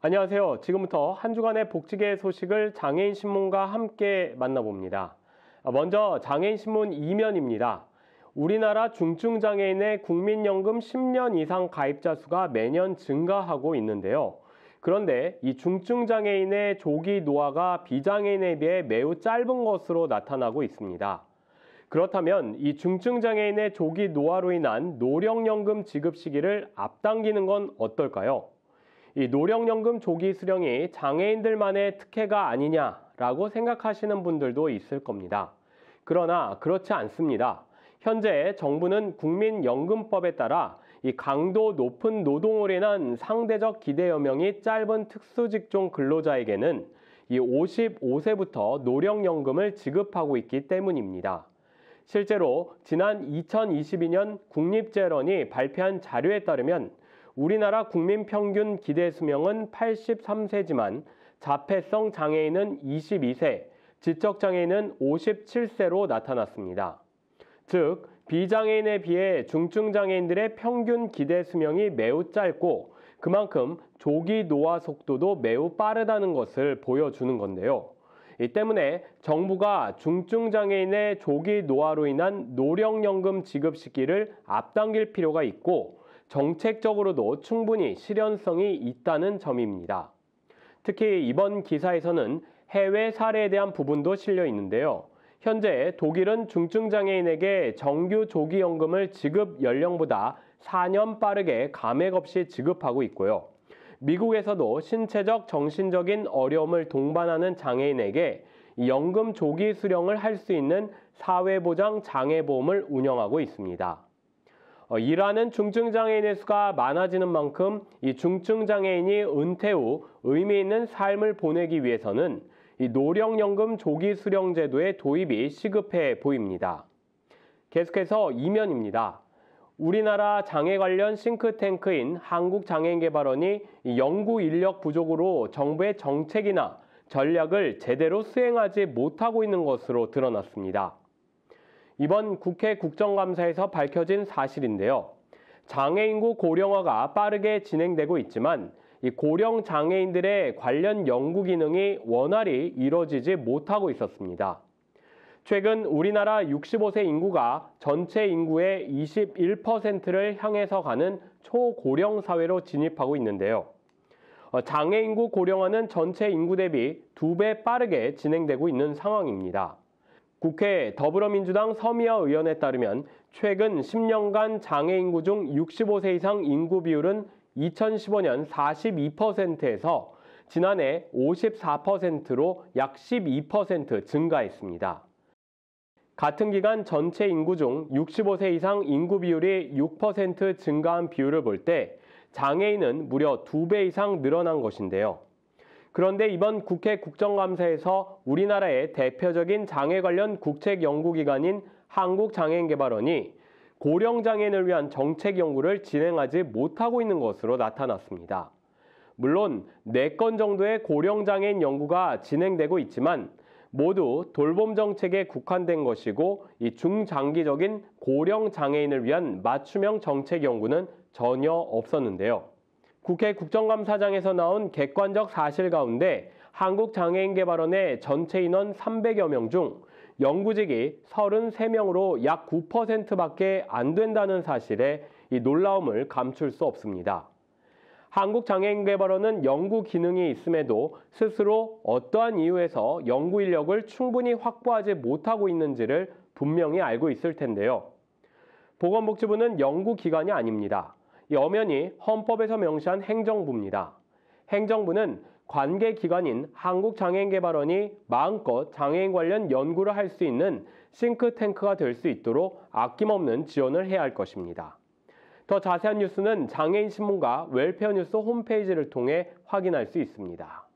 안녕하세요. 지금부터 한 주간의 복지계 소식을 장애인 신문과 함께 만나봅니다. 먼저 장애인 신문 2면입니다. 우리나라 중증 장애인의 국민연금 10년 이상 가입자 수가 매년 증가하고 있는데요. 그런데 이 중증 장애인의 조기 노화가 비장애인에 비해 매우 짧은 것으로 나타나고 있습니다. 그렇다면 이 중증 장애인의 조기 노화로 인한 노령연금 지급 시기를 앞당기는 건 어떨까요? 이 노령연금 조기 수령이 장애인들만의 특혜가 아니냐라고 생각하시는 분들도 있을 겁니다. 그러나 그렇지 않습니다. 현재 정부는 국민연금법에 따라 이 강도 높은 노동을 인한 상대적 기대 여명이 짧은 특수직종 근로자에게는 이 55세부터 노령연금을 지급하고 있기 때문입니다. 실제로 지난 2022년 국립재련이 발표한 자료에 따르면 우리나라 국민 평균 기대 수명은 83세지만 자폐성 장애인은 22세, 지적 장애인은 57세로 나타났습니다. 즉, 비장애인에 비해 중증 장애인들의 평균 기대 수명이 매우 짧고 그만큼 조기 노화 속도도 매우 빠르다는 것을 보여주는 건데요. 이 때문에 정부가 중증 장애인의 조기 노화로 인한 노령연금 지급 시기를 앞당길 필요가 있고 정책적으로도 충분히 실현성이 있다는 점입니다. 특히 이번 기사에서는 해외 사례에 대한 부분도 실려 있는데요. 현재 독일은 중증장애인에게 정규 조기연금을 지급 연령보다 4년 빠르게 감액 없이 지급하고 있고요. 미국에서도 신체적, 정신적인 어려움을 동반하는 장애인에게 연금 조기 수령을 할 수 있는 사회보장 장애보험을 운영하고 있습니다. 어, 일하는 중증장애인의 수가 많아지는 만큼 이 중증장애인이 은퇴 후 의미 있는 삶을 보내기 위해서는 이 노령연금 조기 수령 제도의 도입이 시급해 보입니다. 계속해서 이면입니다. 우리나라 장애 관련 싱크탱크인 한국장애인개발원이 연구 인력 부족으로 정부의 정책이나 전략을 제대로 수행하지 못하고 있는 것으로 드러났습니다. 이번 국회 국정감사에서 밝혀진 사실인데요. 장애인구 고령화가 빠르게 진행되고 있지만 이 고령 장애인들의 관련 연구 기능이 원활히 이뤄지지 못하고 있었습니다. 최근 우리나라 65세 인구가 전체 인구의 21%를 향해서 가는 초고령 사회로 진입하고 있는데요. 어, 장애인구 고령화는 전체 인구 대비 두 배 빠르게 진행되고 있는 상황입니다. 국회 더불어민주당 서미아 의원에 따르면 최근 10년간 장애인구 중 65세 이상 인구 비율은 2015년 42%에서 지난해 54%로 약 12% 증가했습니다. 같은 기간 전체 인구 중 65세 이상 인구 비율이 6% 증가한 비율을 볼 때 장애인은 무려 2배 이상 늘어난 것인데요. 그런데 이번 국회 국정감사에서 우리나라의 대표적인 장애 관련 국책 연구기관인 한국장애인개발원이 고령장애인을 위한 정책 연구를 진행하지 못하고 있는 것으로 나타났습니다. 물론 4건 정도의 고령장애인 연구가 진행되고 있지만 모두 돌봄 정책에 국한된 것이고 이 중장기적인 고령 장애인을 위한 맞춤형 정책 연구는 전혀 없었는데요. 국회 국정감사장에서 나온 객관적 사실 가운데 한국장애인개발원의 전체 인원 300여 명 중 연구직이 33명으로 약 9%밖에 안 된다는 사실에 이 놀라움을 감출 수 없습니다. 한국장애인개발원은 연구 기능이 있음에도 스스로 어떠한 이유에서 연구 인력을 충분히 확보하지 못하고 있는지를 분명히 알고 있을 텐데요. 보건복지부는 연구 기관이 아닙니다. 여면이 헌법에서 명시한 행정부입니다. 행정부는 관계 기관인 한국장애인개발원이 마음껏 장애인 관련 연구를 할 수 있는 싱크탱크가 될 수 있도록 아낌없는 지원을 해야 할 것입니다. 더 자세한 뉴스는 장애인 신문과 웰페어 뉴스 홈페이지를 통해 확인할 수 있습니다.